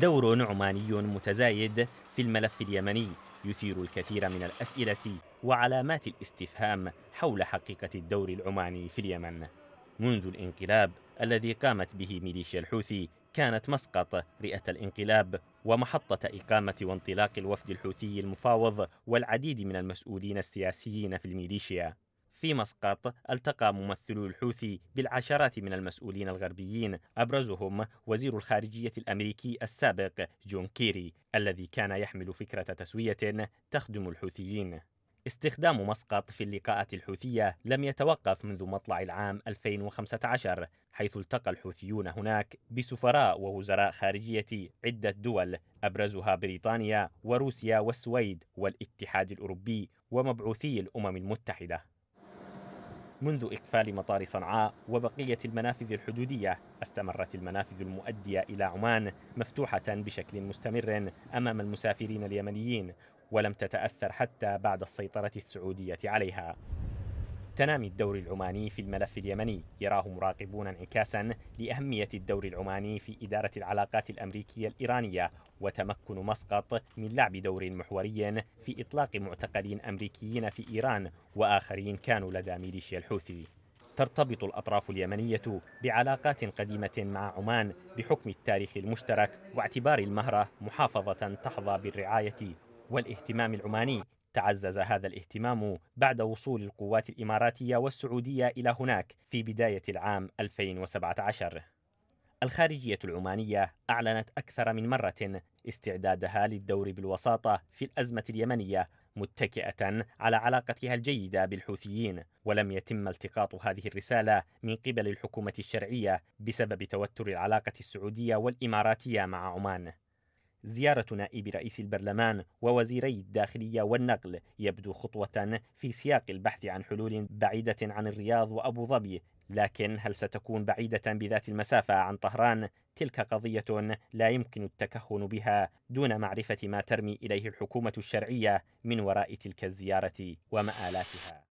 دور عماني متزايد في الملف اليمني يثير الكثير من الاسئله وعلامات الاستفهام حول حقيقه الدور العماني في اليمن منذ الانقلاب الذي قامت به ميليشيا الحوثي كانت مسقط رئه الانقلاب ومحطه اقامه وانطلاق الوفد الحوثي المفاوض والعديد من المسؤولين السياسيين في الميليشيا في مسقط التقى ممثلو الحوثي بالعشرات من المسؤولين الغربيين أبرزهم وزير الخارجية الأمريكي السابق جون كيري الذي كان يحمل فكرة تسوية تخدم الحوثيين استخدام مسقط في اللقاءات الحوثية لم يتوقف منذ مطلع العام 2015 حيث التقى الحوثيون هناك بسفراء ووزراء خارجية عدة دول أبرزها بريطانيا وروسيا والسويد والاتحاد الأوروبي ومبعوثي الأمم المتحدة منذ إقفال مطار صنعاء وبقية المنافذ الحدودية استمرت المنافذ المؤدية إلى عمان مفتوحة بشكل مستمر أمام المسافرين اليمنيين ولم تتأثر حتى بعد السيطرة السعودية عليها تنامي الدور العماني في الملف اليمني يراه مراقبون انعكاسا لأهمية الدور العماني في إدارة العلاقات الأمريكية الإيرانية وتمكن مسقط من لعب دور محوري في إطلاق معتقلين أمريكيين في إيران وآخرين كانوا لدى ميليشيا الحوثي ترتبط الأطراف اليمنية بعلاقات قديمة مع عمان بحكم التاريخ المشترك واعتبار المهرة محافظة تحظى بالرعاية والاهتمام العماني تعزز هذا الاهتمام بعد وصول القوات الإماراتية والسعودية إلى هناك في بداية العام 2017 الخارجية العمانية أعلنت أكثر من مرة استعدادها للدور بالوساطة في الأزمة اليمنية متكئة على علاقتها الجيدة بالحوثيين، ولم يتم التقاط هذه الرسالة من قبل الحكومة الشرعية بسبب توتر العلاقة السعودية والإماراتية مع عمان. زيارة نائب رئيس البرلمان ووزيري الداخلية والنقل يبدو خطوة في سياق البحث عن حلول بعيدة عن الرياض وأبو ظبي لكن هل ستكون بعيدة بذات المسافة عن طهران؟ تلك قضية لا يمكن التكهن بها دون معرفة ما ترمي إليه الحكومة الشرعية من وراء تلك الزيارة ومآلاتها